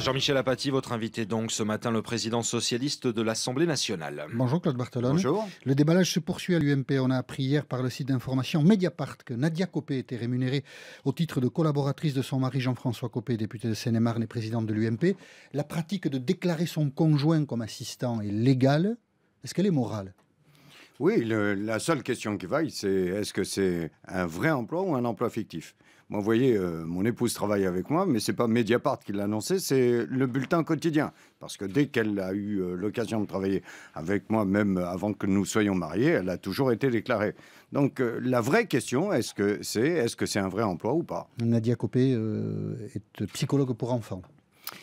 Jean-Michel Apathy, votre invité donc ce matin, le président socialiste de l'Assemblée nationale. Bonjour Claude Bartolone. Bonjour. Le déballage se poursuit à l'UMP. On a appris hier par le site d'information Mediapart que Nadia Copé était rémunérée au titre de collaboratrice de son mari Jean-François Copé, député de Seine-et-Marne et présidente de l'UMP. La pratique de déclarer son conjoint comme assistant est légale. Est-ce qu'elle est morale Oui, la seule question qui vaille, c'est est-ce que c'est un vrai emploi ou un emploi fictif moi, vous voyez, euh, mon épouse travaille avec moi, mais c'est pas Mediapart qui l'a annoncé, c'est le bulletin quotidien. Parce que dès qu'elle a eu euh, l'occasion de travailler avec moi, même avant que nous soyons mariés, elle a toujours été déclarée. Donc euh, la vraie question, est-ce que c'est est-ce que c'est un vrai emploi ou pas Nadia Copé est psychologue pour enfants.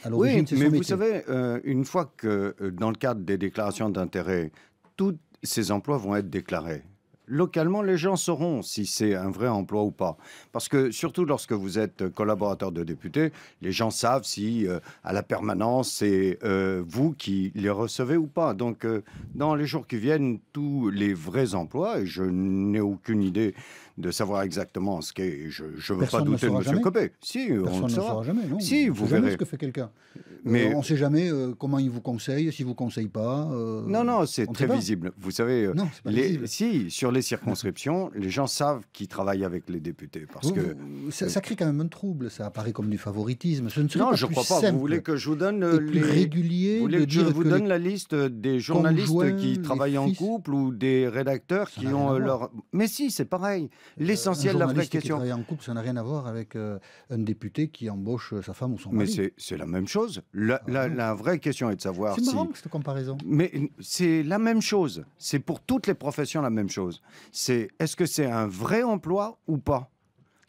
oui, mais vous savez, une fois que dans le cadre des déclarations d'intérêt, tous ces emplois vont être déclarés localement, les gens sauront si c'est un vrai emploi ou pas. Parce que surtout lorsque vous êtes collaborateur de député, les gens savent si euh, à la permanence, c'est euh, vous qui les recevez ou pas. Donc, euh, dans les jours qui viennent, tous les vrais emplois, et je n'ai aucune idée de savoir exactement ce qu'est. Je ne veux pas douter de M. Copé. Si, on Ne jamais, Si, vous verrez. ce que fait quelqu'un. Euh, Mais on ne sait jamais euh, comment il vous conseille, s'il vous conseille pas. Euh, non, non, c'est très visible. Vous savez, les... si sur les circonscriptions, les gens savent qui travaille avec les députés parce que ça, crée quand même un trouble. Ça apparaît comme du favoritisme. non, je ne crois pas. Vous voulez que je vous donne les réguliers Vous voulez que je vous donne la liste des journalistes qui travaillent en couple ou des rédacteurs qui ont leur. Mais si, c'est pareil. L'essentiel de la vraie question. Qui en couple, ça n'a rien à voir avec euh, un député qui embauche sa femme ou son mari. Mais c'est la même chose. Ah la, vraie question est de savoir si. C'est marrant cette comparaison. Mais c'est la même chose. C'est pour toutes les professions la même chose. C'est est-ce que c'est un vrai emploi ou pas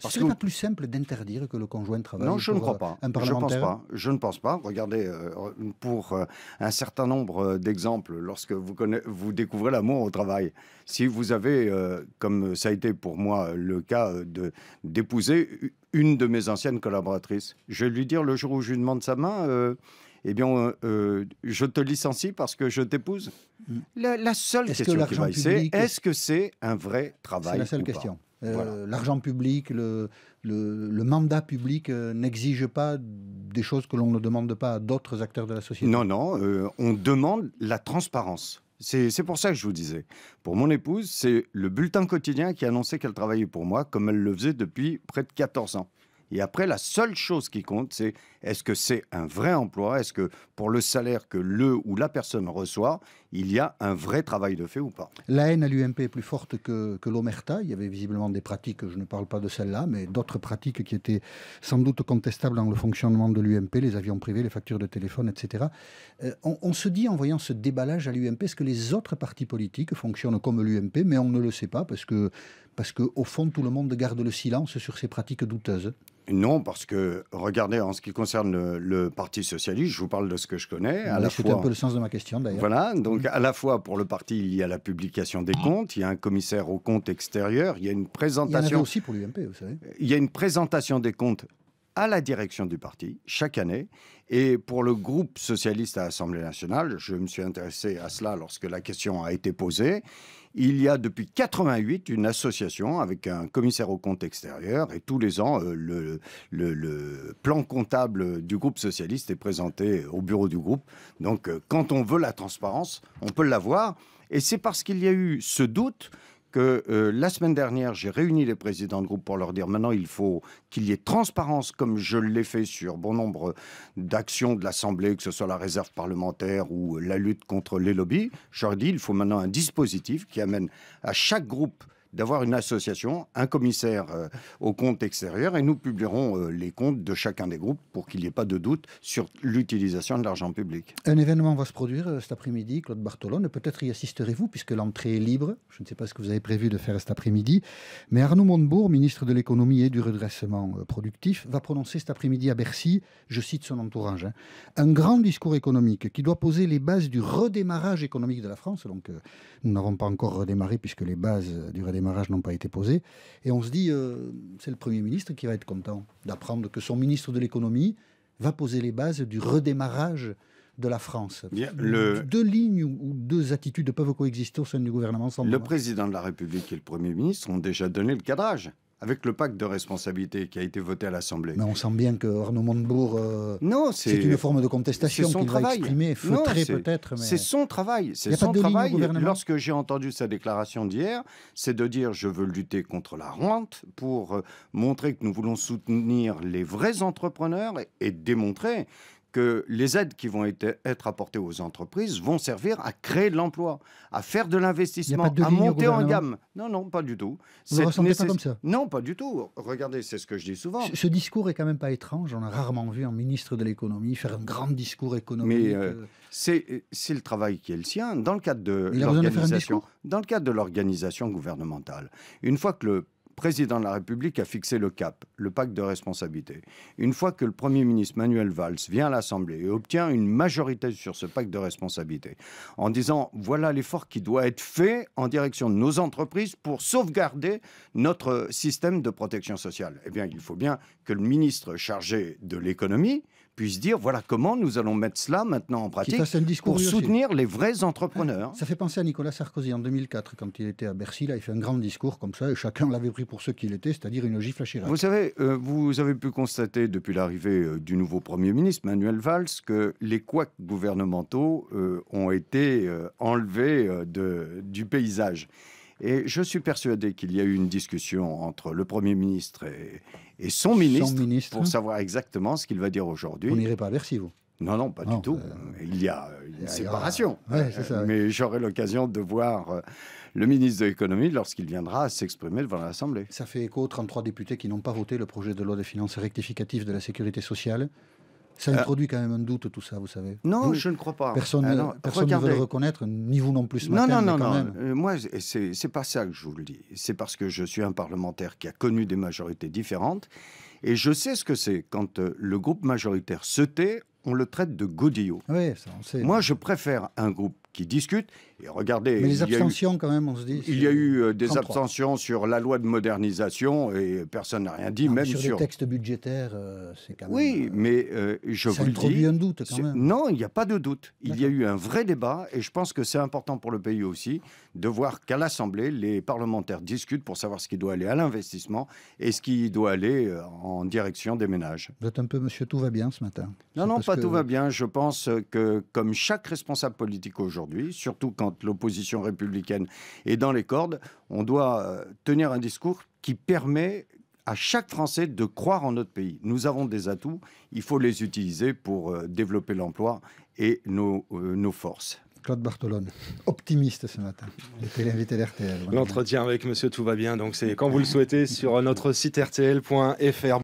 parce que... pas plus simple d'interdire que le conjoint travaille Non, je ne crois euh, pas. je ne pense pas. Je ne pense pas. Regardez, euh, pour euh, un certain nombre d'exemples, lorsque vous, vous découvrez l'amour au travail, si vous avez, comme ça a été pour moi le cas, d'épouser une de mes anciennes collaboratrices, je vais lui dire le jour où je lui demande sa main, eh bien, je te licencie parce que je t'épouse. Hmm. La, seule question qui y c'est est-ce que c'est un vrai travail C'est la seule question. Euh, l'argent public, le, le, mandat public euh, n'exige pas des choses que l'on ne demande pas à d'autres acteurs de la société. Non, non, euh, on demande la transparence. C'est pour ça que je vous disais. Pour mon épouse, c'est le bulletin quotidien qui annonçait qu'elle travaillait pour moi, comme elle le faisait depuis près de 14 ans. Et après, la seule chose qui compte, c'est est-ce que c'est un vrai emploi Est-ce que pour le salaire que le ou la personne reçoit, il y a un vrai travail de fait ou pas. La haine à l'UMP est plus forte que, l'omerta. Il y avait visiblement des pratiques, je ne parle pas de celle-là, mais d'autres pratiques qui étaient sans doute contestables dans le fonctionnement de l'UMP, les avions privés, les factures de téléphone, etc. Euh, on, se dit en voyant ce déballage à l'UMP, est-ce que les autres partis politiques fonctionnent comme l'UMP, mais on ne le sait pas parce que, parce que au fond, tout le monde garde le silence sur ces pratiques douteuses. Non, parce que, regardez, en ce qui concerne le, Parti Socialiste, je vous parle de ce que je connais. À la un peu le sens de ma question, d'ailleurs. Voilà, mm. donc à la fois, pour le parti, il y a la publication des comptes, il y a un commissaire aux comptes extérieurs, il y a une présentation... Il y en a aussi pour l'UMP, vous savez. Il y a une présentation des comptes à la direction du parti chaque année. Et pour le groupe socialiste à l'Assemblée nationale, je me suis intéressé à cela lorsque la question a été posée. Il y a depuis 88 une association avec un commissaire au compte extérieur et tous les ans, euh, le, plan comptable du groupe socialiste est présenté au bureau du groupe. Donc euh, quand on veut la transparence, on peut la voir Et c'est parce qu'il y a eu ce doute que euh, la semaine dernière, j'ai réuni les présidents de groupe pour leur dire maintenant, il faut qu'il y ait transparence, comme je l'ai fait sur bon nombre d'actions de l'Assemblée, que ce soit la réserve parlementaire ou la lutte contre les lobbies. Je leur dis il faut maintenant un dispositif qui amène à chaque groupe d'avoir une association, un commissaire euh, aux comptes extérieurs, et nous publierons euh, les comptes de chacun des groupes pour qu'il n'y ait pas de doute sur l'utilisation de l'argent public. Un événement va se produire euh, cet après-midi, Claude Bartolone, peut-être y assisterez-vous puisque l'entrée est libre. Je ne sais pas ce que vous avez prévu de faire cet après-midi, mais Arnaud Montebourg, ministre de l'économie et du redressement productif, va prononcer cet après-midi à Bercy, je cite son entourage, hein, un grand discours économique qui doit poser les bases du redémarrage économique de la France. Donc nous n'avons pas encore redémarré puisque les bases du redémarrage redémarrages n'ont pas été posés. Et on se dit, euh, c'est le Premier ministre qui va être content d'apprendre que son ministre de l'économie va poser les bases du redémarrage de la France. Deux lignes ou deux attitudes peuvent coexister au sein du gouvernement. Sans le président de la République et le Premier ministre ont déjà donné le cadrage avec le pacte de responsabilité qui a été voté à l'Assemblée. Mais on sent bien que Arnaud Montebourg, euh, c'est une forme de contestation qu'il va exprimer, peut-être. Mais... C'est son travail. C'est son travail. Lorsque j'ai entendu sa déclaration d'hier, c'est de dire je veux lutter contre la rente pour euh, montrer que nous voulons soutenir les vrais entrepreneurs et démontrer les aides qui vont être apportées aux entreprises vont servir à créer de l'emploi, à faire de l'investissement, à monter en gamme. Non, non, pas du tout. Vous ne ressentez pas comme ça Non, pas du tout. Regardez, c'est ce que je dis souvent. Ce, discours est quand même pas étrange. On a rarement vu un ministre de l'économie faire un grand discours économique. Mais euh, euh, c'est le travail qui est le sien dans le cadre de l'organisation. Dans le cadre de l'organisation gouvernementale. Une fois que le président de la République a fixé le cap, le pacte de responsabilité. Une fois que le Premier ministre Manuel Valls vient à l'Assemblée et obtient une majorité sur ce pacte de responsabilité, en disant voilà l'effort qui doit être fait en direction de nos entreprises pour sauvegarder notre système de protection sociale, eh bien il faut bien que le ministre chargé de l'économie puisse dire voilà comment nous allons mettre cela maintenant en pratique pour soutenir les vrais entrepreneurs. Ça fait penser à Nicolas Sarkozy en 2004 quand il était à Bercy. Là, il fait un grand discours comme ça et chacun l'avait pris pour ce qu'il était, c'est-à-dire une gifle à Chirac. Vous savez, euh, vous avez pu constater depuis l'arrivée euh, du nouveau Premier ministre Manuel Valls que les couacs gouvernementaux euh, ont été enlevés de, du paysage. Et je suis persuadé qu'il y a eu une discussion entre le Premier ministre et, son, ministre pour savoir exactement ce qu'il va dire aujourd'hui. Vous n'irez pas à vous non, non, pas du tout. Euh, il y a une séparation. Mais j'aurai l'occasion de voir euh, le ministre de l'économie lorsqu'il viendra s'exprimer devant l'Assemblée. Ça fait écho aux 33 députés qui n'ont pas voté le projet de loi des finances rectificative de la sécurité sociale. Ça euh, introduit quand même un doute, tout ça, vous savez. Non, je ne crois pas. Personne, ah ne veut le reconnaître, ni vous non plus. non, non, non, non. Euh, moi, c'est pas ça que je vous le dis. C'est parce que je suis un parlementaire qui a connu des majorités différentes. Et je sais ce que c'est. Quand euh, le groupe majoritaire se tait, on le traite de godillot. Oui, ça, on sait. Moi, je préfère un groupe qui discutent. Et regardez. les abstentions, quand même, on se dit. Il y a eu euh, des abstentions sur la loi de modernisation et personne n'a rien dit, ah, même sur. Sur les textes euh, c'est quand même. Oui, euh, mais je vous le dis. un doute, quand même. Non, il n'y a pas de doute. Il y a eu un vrai débat et je pense que c'est important pour le pays aussi de voir qu'à l'Assemblée, les parlementaires discutent pour savoir ce qui doit aller à l'investissement et ce qui doit aller en direction des ménages. Vous êtes un peu monsieur tout va bien ce matin. Non, non, pas tout va bien. Je pense que comme chaque responsable politique aujourd'hui, surtout quand l'opposition républicaine est dans les cordes. On doit euh, tenir un discours qui permet à chaque Français de croire en notre pays. Nous avons des atouts, il faut les utiliser pour euh, développer l'emploi et nos, euh, nos forces. Claude Bartolone, optimiste ce matin. L'entretien avec Monsieur Tout va bien, donc c'est quand vous le souhaitez sur notre site rtl.fr.